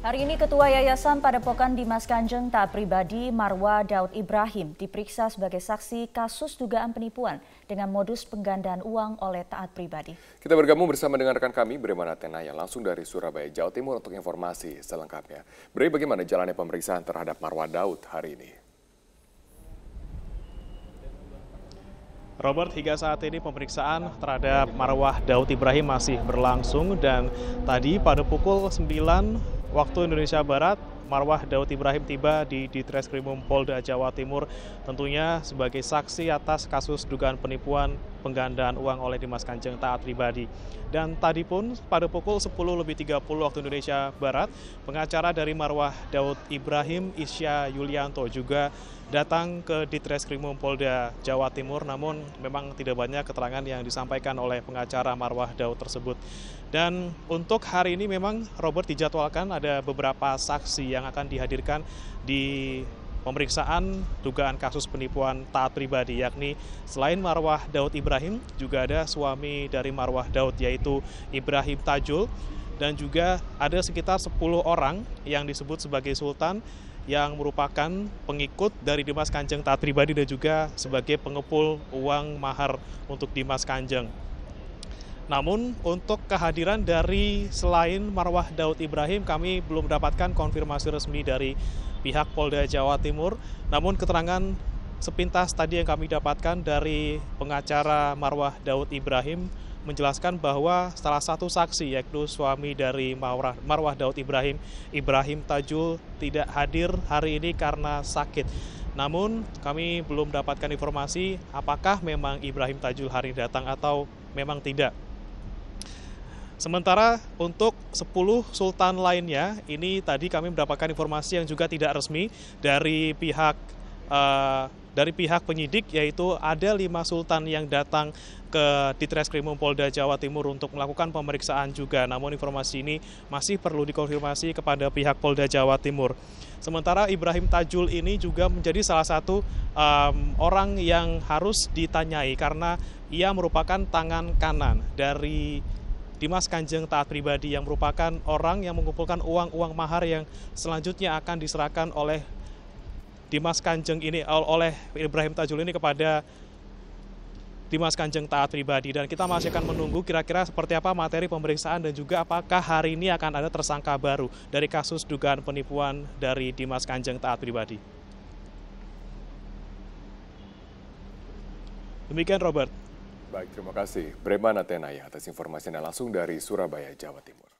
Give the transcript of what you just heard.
Hari ini Ketua Yayasan Padepokan Dimas Kanjeng Taat Pribadi Marwa Daud Ibrahim diperiksa sebagai saksi kasus dugaan penipuan dengan modus penggandaan uang oleh Taat Pribadi. Kita bergabung bersama dengan rekan kami Bre Maratena yang langsung dari Surabaya, Jawa Timur untuk informasi selengkapnya. Bre, bagaimana jalannya pemeriksaan terhadap Marwa Daud hari ini? Robert, hingga saat ini pemeriksaan terhadap Marwah Daud Ibrahim masih berlangsung dan tadi pada pukul 9 waktu Indonesia Barat, Marwah Daud Ibrahim tiba di Ditreskrimum Polda Jawa Timur tentunya sebagai saksi atas kasus dugaan penipuan penggandaan uang oleh Dimas Kanjeng taat pribadi. Dan tadi pun pada pukul 10 lebih 30 waktu Indonesia Barat, pengacara dari Marwah Daud Ibrahim Isya Yulianto juga datang ke Ditreskrimum Polda Jawa Timur namun memang tidak banyak keterangan yang disampaikan oleh pengacara Marwah Daud tersebut. Dan untuk hari ini memang Robert dijadwalkan ada beberapa saksi yang akan dihadirkan di pemeriksaan dugaan kasus penipuan taat pribadi, yakni selain Marwah Daud Ibrahim, juga ada suami dari Marwah Daud, yaitu Ibrahim Tajul, dan juga ada sekitar 10 orang yang disebut sebagai Sultan yang merupakan pengikut dari Dimas Kanjeng taat pribadi dan juga sebagai pengepul uang mahar untuk Dimas Kanjeng. Namun untuk kehadiran dari selain Marwah Daud Ibrahim kami belum mendapatkan konfirmasi resmi dari pihak Polda Jawa Timur. Namun keterangan sepintas tadi yang kami dapatkan dari pengacara Marwah Daud Ibrahim menjelaskan bahwa salah satu saksi yaitu suami dari Marwah, Marwah Daud Ibrahim, Ibrahim Tajul tidak hadir hari ini karena sakit. Namun kami belum mendapatkan informasi apakah memang Ibrahim Tajul hari datang atau memang tidak. Sementara untuk 10 sultan lainnya, ini tadi kami mendapatkan informasi yang juga tidak resmi dari pihak uh, dari pihak penyidik yaitu ada lima sultan yang datang ke Ditreskrimum Polda Jawa Timur untuk melakukan pemeriksaan juga. Namun informasi ini masih perlu dikonfirmasi kepada pihak Polda Jawa Timur. Sementara Ibrahim Tajul ini juga menjadi salah satu um, orang yang harus ditanyai karena ia merupakan tangan kanan dari Dimas Kanjeng taat pribadi yang merupakan orang yang mengumpulkan uang-uang mahar yang selanjutnya akan diserahkan oleh Dimas Kanjeng ini oleh Ibrahim Tajul ini kepada Dimas Kanjeng taat pribadi dan kita masih akan menunggu kira-kira seperti apa materi pemeriksaan dan juga apakah hari ini akan ada tersangka baru dari kasus dugaan penipuan dari Dimas Kanjeng taat pribadi. Demikian Robert. Baik, terima kasih. Breman Atenaya atas informasinya langsung dari Surabaya, Jawa Timur.